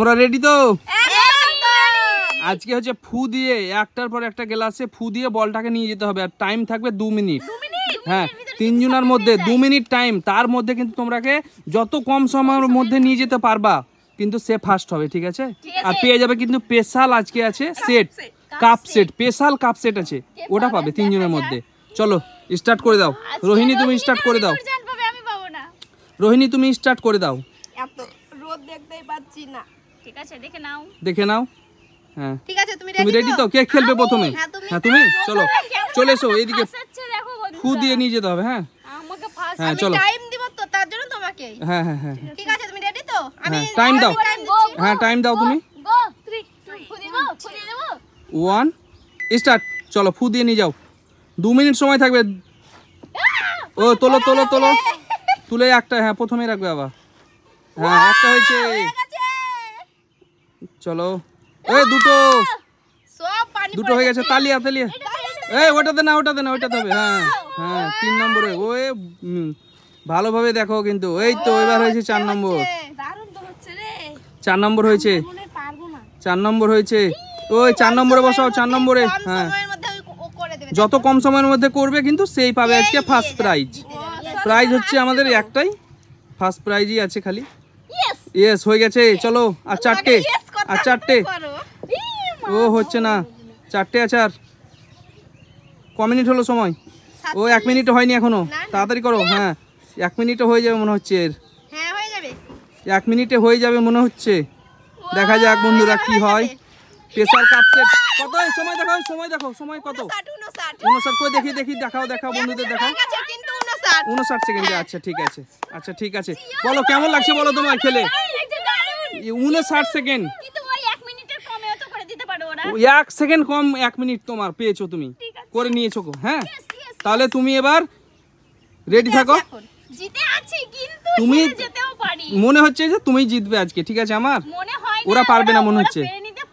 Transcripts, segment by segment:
তোমরা রেডি তো আজকে হচ্ছে ফু দিয়ে একটার পর একটা গ্লাসে ফু দিয়ে বলটাকে নিয়ে যেতে হবে আর টাইম থাকবে দু মিনিট হ্যাঁ তিনজনের মধ্যে দু মিনিট টাইম তার মধ্যে কিন্তু তোমরাকে যত কম সময়ের মধ্যে নিয়ে যেতে পারবা কিন্তু সে ফার্স্ট হবে ঠিক আছে আর পেয়ে যাবে কিন্তু স্পেশাল আজকে আছে set cup set special cup set আছে ওটা পাবে তিনজনের মধ্যে চলো স্টার্ট করে দাও রোহিণী তুমি স্টার্ট করে দাও রোহিণী তুমি স্টার্ট করে দাও রোদ দেখতেই পাচ্ছি না ঠিক আছে দেখে নাও দেখে নাও হ্যাঁ ঠিক আছে তুমি তুমি রেডি তো কে খেলবে প্রথমে হ্যাঁ তুমি হ্যাঁ, চলো চলে এসো এইদিকে ফু দিয়ে নিয়ে যেতে হবে হ্যাঁ আমাকে ফার্স্ট হ্যাঁ, আমি টাইম দিব তো তার জন্য তোমাকে হ্যাঁ হ্যাঁ হ্যাঁ, হ্যাঁ। ঠিক আছে তুমি রেডি তো আমি টাইম দাও হ্যাঁ টাইম দাও তুমি গো 3 2 ফু দিব ফু দিব 1 স্টার্ট চলো ফু দিয়ে নিয়ে যাও 2 মিনিট সময় থাকবে ও তোলো তোলো তোলো তুলে একটা হ্যাঁ প্রথমেই রাখবে আবার হ্যাঁ একটা হয়েছে চলো এই দুটো দুটো হয়ে গেছে তালিয়া তালিয়া এই ওটাতে না ওটাতে না ওটাতে হবে হ্যাঁ হ্যাঁ তিন নম্বরে ও ভালোভাবে দেখো কিন্তু এই তো এবার হয়েছে চার নম্বর চার নম্বর হয়েছে চার নম্বর হয়েছে ওই চার নম্বরে বসাও চার নম্বরে হ্যাঁ যত কম সময়ের মধ্যে করবে কিন্তু সেই পাবে আজকে ফার্স্ট প্রাইজ প্রাইজ হচ্ছে আমাদের একটাই ফার্স্ট প্রাইজই আছে খালি ইয়েস হয়ে গেছে চলো আর চারটে আর চারটে ও হচ্ছে না চারটে আছে আর ক মিনিট হলো সময় ও এক মিনিট হয়নি এখনো তাড়াতাড়ি করো হ্যাঁ এক মিনিটও হয়ে যাবে মনে হচ্ছে এর এক মিনিটে হয়ে যাবে মনে হচ্ছে দেখা যাক বন্ধুরা কি হয় প্রেসার কাপছে কত সময় দেখাও সময় দেখো সময় কত উনষাট করে দেখি দেখি দেখাও দেখাও বন্ধুদের দেখাও উনষাট সেকেন্ডে আচ্ছা ঠিক আছে আচ্ছা ঠিক আছে বলো কেমন লাগছে বলো তোমার খেলে উনষাট সেকেন্ড হ্যাঁ? এক সেকেন্ড কম এক মিনিট তোমার পেয়েছো তুমি করে নিয়েছো হ্যাঁ তাহলে তুমি এবার রেডি থাকো তুমি মনে হচ্ছে যে তুমি জিতবে আজকে ঠিক আছে আমার ওরা পারবে না মনে হচ্ছে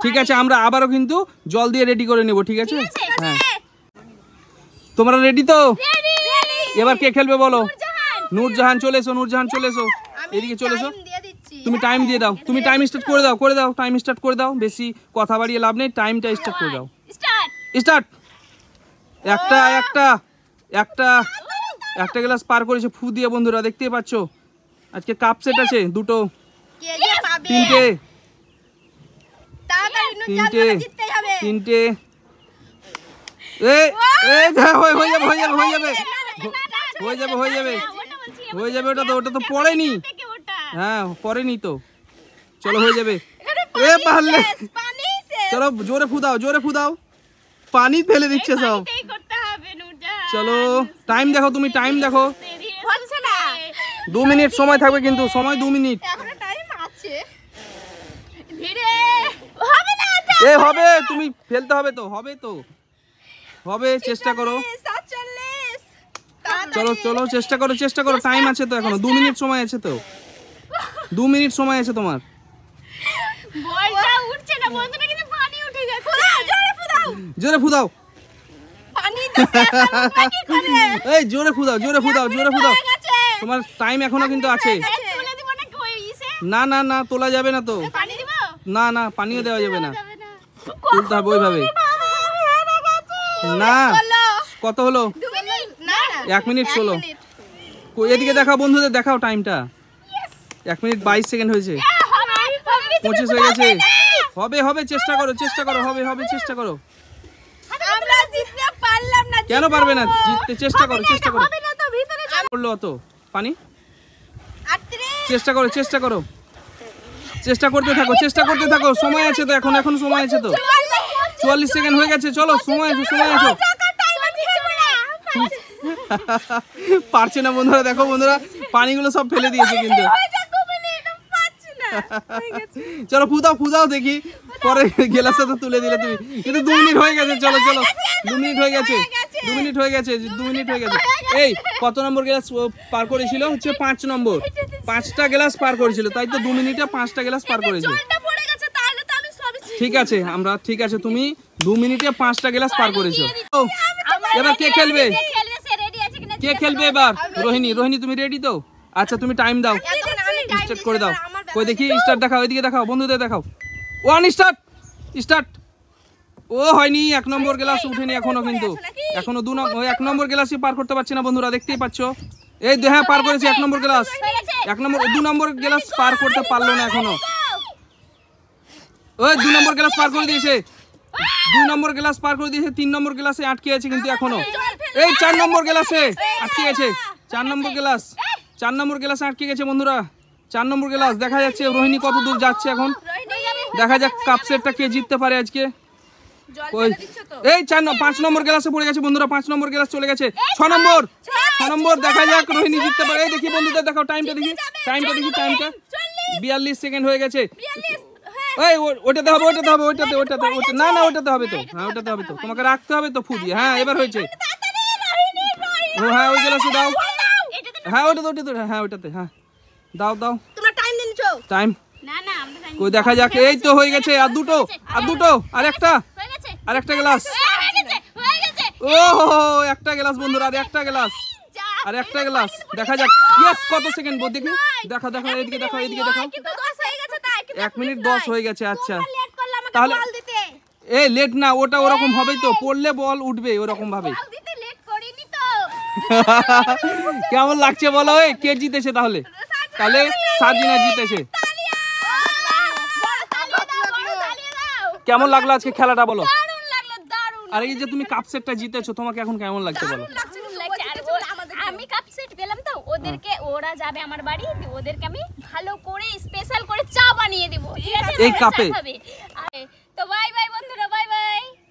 ঠিক আছে আমরা আবারও কিন্তু জল দিয়ে রেডি করে নেব ঠিক আছে হ্যাঁ তোমরা রেডি তো এবার কে খেলবে বলো নূরজাহান চলে এসো নূরজাহান চলে এসো এদিকে চলে এসো তুমি টাইম দিয়ে দাও তুমি টাইম স্টার্ট করে দাও করে দাও টাইম স্টার্ট করে দাও বেশি কথা বাড়িয়ে লাভ নেই টাইমটা স্টার্ট করে দাও স্টার্ট একটা একটা একটা একটা গ্লাস পার করেছে ফু দিয়ে বন্ধুরা দেখতেই পাচ্ছ আজকে কাপ সেট আছে দুটো তিনটে তিনটে তিনটে হয়ে যাবে হয়ে যাবে হয়ে যাবে হয়ে যাবে হয়ে যাবে ওটা তো ওটা তো পড়েনি হ্যাঁ নি তো চলো হয়ে যাবে এ পারলে চলো জোরে ফুদাও জোরে ফুদাও পানি ফেলে দিচ্ছে সব চলো টাইম দেখো তুমি টাইম দেখো দু মিনিট সময় থাকবে কিন্তু সময় দু মিনিট এ হবে তুমি ফেলতে হবে তো হবে তো হবে চেষ্টা করো চলো চলো চেষ্টা করো চেষ্টা করো টাইম আছে তো এখনো দু মিনিট সময় আছে তো দু মিনিট সময় আছে তোমার জোরে ফুদাও জোরে ফুদাও এই জোরে ফুদাও জোরে ফুদাও জোরে ফুদাও তোমার টাইম এখনো কিন্তু আছে না না না তোলা যাবে না তো না না পানিও দেওয়া যাবে না তুলতে হবে ওইভাবে না কত হলো এক মিনিট ষোলো এদিকে দেখাও বন্ধুদের দেখাও টাইমটা এক মিনিট বাইশ সেকেন্ড হয়েছে পঁচিশ হয়ে গেছে হবে হবে চেষ্টা করো চেষ্টা করো হবে হবে চেষ্টা করো কেন পারবে না জিততে চেষ্টা করো চেষ্টা করো করলো অত পানি চেষ্টা করো চেষ্টা করো চেষ্টা করতে থাকো চেষ্টা করতে থাকো সময় আছে তো এখন এখন সময় আছে তো চুয়াল্লিশ সেকেন্ড হয়ে গেছে চলো সময় আছে সময় আছে পারছে না বন্ধুরা দেখো বন্ধুরা পানিগুলো সব ফেলে দিয়েছে কিন্তু চলো ফুদাও ফুদাও দেখি পরে গেলাস তো তুলে দিলে তুমি কিন্তু দু মিনিট হয়ে গেছে চলো চলো দু মিনিট হয়ে গেছে দু মিনিট হয়ে গেছে দু মিনিট হয়ে গেছে এই কত নম্বর গ্লাস পার করেছিল হচ্ছে পাঁচ নম্বর পাঁচটা গ্লাস পার করেছিল তাই তো দু মিনিটে পাঁচটা গ্লাস পার করেছিল ঠিক আছে আমরা ঠিক আছে তুমি দু মিনিটে পাঁচটা গ্লাস পার করেছো এবার কে খেলবে কে খেলবে এবার রোহিণী রোহিণী তুমি রেডি তো আচ্ছা তুমি টাইম দাও স্টার্ট করে দাও কই দেখি স্টার্ট দেখাও ওইদিকে দেখাও বন্ধুদের দেখাও ওয়ান স্টার্ট স্টার্ট ও হয়নি এক নম্বর গ্লাস উঠেনি এখনো কিন্তু এখনো দু নম্বর এক নম্বর গ্লাসই পার করতে পারছি না বন্ধুরা দেখতেই পাচ্ছ এই হ্যাঁ পার করেছি এক নম্বর গ্লাস এক নম্বর দু নম্বর গ্লাস পার করতে পারলো না এখনো ওই দু নম্বর গ্লাস পার করে দিয়েছে দুই নম্বর গ্লাস পার করে দিয়েছে তিন নম্বর গ্লাসে আটকে আছে কিন্তু এখনো এই চার নম্বর গ্লাসে আটকে গেছে চার নম্বর গ্লাস চার নম্বর গ্লাসে আটকে গেছে বন্ধুরা চার নম্বর গ্লাস দেখা যাচ্ছে রোহিণী কত দূর যাচ্ছে এখন দেখা যাক কাপ সেটটা কে জিততে পারে আজকে এই চার পাঁচ নম্বর গ্লাসে পড়ে গেছে বন্ধুরা পাঁচ নম্বর গ্লাস চলে গেছে ছ নম্বর ছ নম্বর দেখা যাক রোহিণী জিততে পারে এই দেখি বন্ধুদের দেখো টাইমটা দেখি টাইমটা দেখি টাইমটা বিয়াল্লিশ সেকেন্ড হয়ে গেছে ওই হ্যাঁ। ওটাতে হবে ওটাতে হবে ওটাতে ওটাতে ওটা না না ওটাতে হবে তো হ্যাঁ ওটাতে হবে তো তোমাকে রাখতে হবে তো ফুদি হ্যাঁ এবার হয়েছে হ্যাঁ ওই গ্লাসে দাও হ্যাঁ ওটাতে ওটাতে হ্যাঁ ওটাতে হ্যাঁ দাও দাও টাইম দিন টাইম না না আমরা টাইম কই দেখা যাক এই তো হয়ে গেছে আর দুটো আর দুটো আর একটা আর একটা গ্লাস ও একটা গ্লাস বন্ধুরা আর একটা গ্লাস আর একটা গ্লাস দেখা যাক ইয়েস কত সেকেন্ড বল দেখি দেখা দেখা এদিকে দেখা এদিকে দেখা এক মিনিট দশ হয়ে গেছে আচ্ছা তাহলে এ লেট না ওটা ওরকম হবেই তো পড়লে বল উঠবে ওরকম ভাবে কেমন লাগছে বলো ওই কে জিতেছে তাহলে তাহলে সাজিনা জিতেছে কেমন লাগলো আজকে খেলাটা বলো আর এই যে তুমি কাপ সেটটা জিতেছো তোমাকে এখন কেমন লাগছে বলো আমি কাপ সেট তো ওদেরকে ওরা যাবে আমার বাড়ি ওদেরকে আমি ভালো করে স্পেশাল করে চা বানিয়ে এই কাপে তো বাই বাই বন্ধুরা বাই বাই